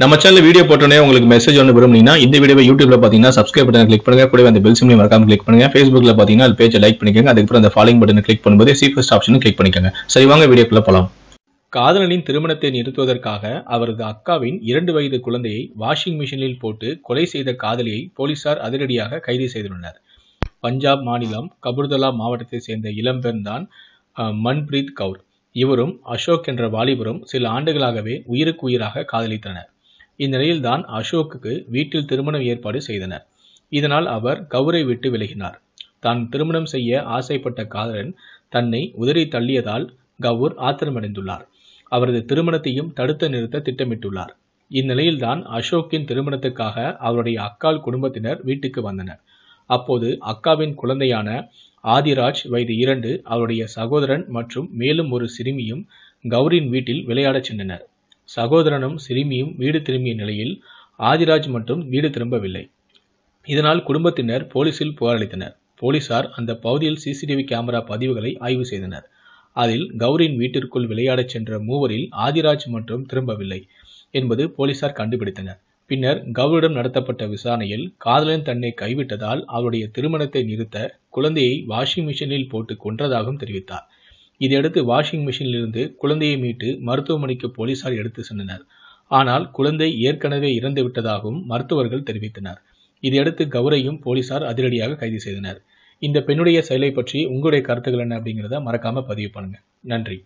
நம்ம channel video போட்டோன்னே உங்களுக்கு மெசேஜ் ஒன்று விரும்புனீங்கன்னா இந்த வீடியோ யூடியூப்ல பார்த்தீங்கன்னா சப்ஸ்கிரைப் பட்டன் கிளிக் பண்ணுங்க கூட அந்த பெல் சிம்லையும் மறக்காம கிளிக் பண்ணுங்க ஃபேஸ்புக்ல பார்த்தீங்கன்னா அது பேஜை லைக் பண்ணிக்கோங்க அதுக்கப்புறம் அந்த ஃபாலோயிங் பட்டன் கிளிக் பண்ணும்போது ஃபஸ்ட் ஆப்ஷன் கிளிக் பண்ணிக்கோங்க சரி வாங்க வீடியோக்குள்ள போகலாம் காதலனின் திருமணத்தை நிறுத்துவதற்காக அவரது அக்காவின் இரண்டு வயது குழந்தையை வாஷிங் மிஷினில் போட்டு கொலை செய்த காதலியை போலீசார் அதிரடியாக கைது செய்துள்ளனர் பஞ்சாப் மாநிலம் கபூர்தலா மாவட்டத்தைச் சேர்ந்த இளம்பெண் தான் மன்பிரீத் கவுர் இவரும் அசோக் என்ற வாலிபரும் சில ஆண்டுகளாகவே உயிருக்கு உயிராக காதலித்தனர் இந்நிலையில்தான் அசோக்குக்கு வீட்டில் திருமணம் ஏற்பாடு செய்தனர் இதனால் அவர் கவுரை விட்டு விலகினார் தான் திருமணம் செய்ய ஆசைப்பட்ட காதலன் தன்னை உதறி தள்ளியதால் கவுர் ஆத்திரமடைந்துள்ளார் அவரது திருமணத்தையும் தடுத்து நிறுத்த திட்டமிட்டுள்ளார் இந்நிலையில்தான் அசோக்கின் திருமணத்துக்காக அவருடைய அக்கால் குடும்பத்தினர் வீட்டுக்கு வந்தனர் அப்போது அக்காவின் குழந்தையான ஆதிராஜ் வயது இரண்டு அவருடைய சகோதரன் மற்றும் மேலும் ஒரு சிறுமியும் கௌரின் வீட்டில் விளையாடச் சென்றனர் சகோதரனும் சிறுமியும் வீடு திரும்பிய நிலையில் ஆதிராஜ் மற்றும் வீடு திரும்பவில்லை இதனால் குடும்பத்தினர் போலீசில் புகாரளித்தனர் போலீசார் அந்த பகுதியில் சிசிடிவி கேமரா பதிவுகளை ஆய்வு செய்தனர் அதில் கௌரியின் வீட்டிற்குள் விளையாடச் சென்ற மூவரில் ஆதிராஜ் மற்றும் திரும்பவில்லை என்பது போலீசார் கண்டுபிடித்தனர் பின்னர் கௌரிடம் நடத்தப்பட்ட விசாரணையில் காதலன் தன்னை கைவிட்டதால் அவருடைய திருமணத்தை நிறுத்த குழந்தையை வாஷிங் மிஷினில் போட்டு கொன்றதாகவும் தெரிவித்தார் இதையடுத்து வாஷிங் மிஷினிலிருந்து குழந்தையை மீட்டு மருத்துவமனைக்கு போலீசார் எடுத்து சென்றனர் ஆனால் குழந்தை ஏற்கனவே இறந்து விட்டதாகவும் மருத்துவர்கள் தெரிவித்தனர் இதையடுத்து கௌரையும் போலீசார் அதிரடியாக கைது செய்தனர் இந்த பெண்ணுடைய செயலை பற்றி உங்களுடைய கருத்துக்கள் என்ன அப்படிங்கிறத மறக்காம பதிவு பண்ணுங்க நன்றி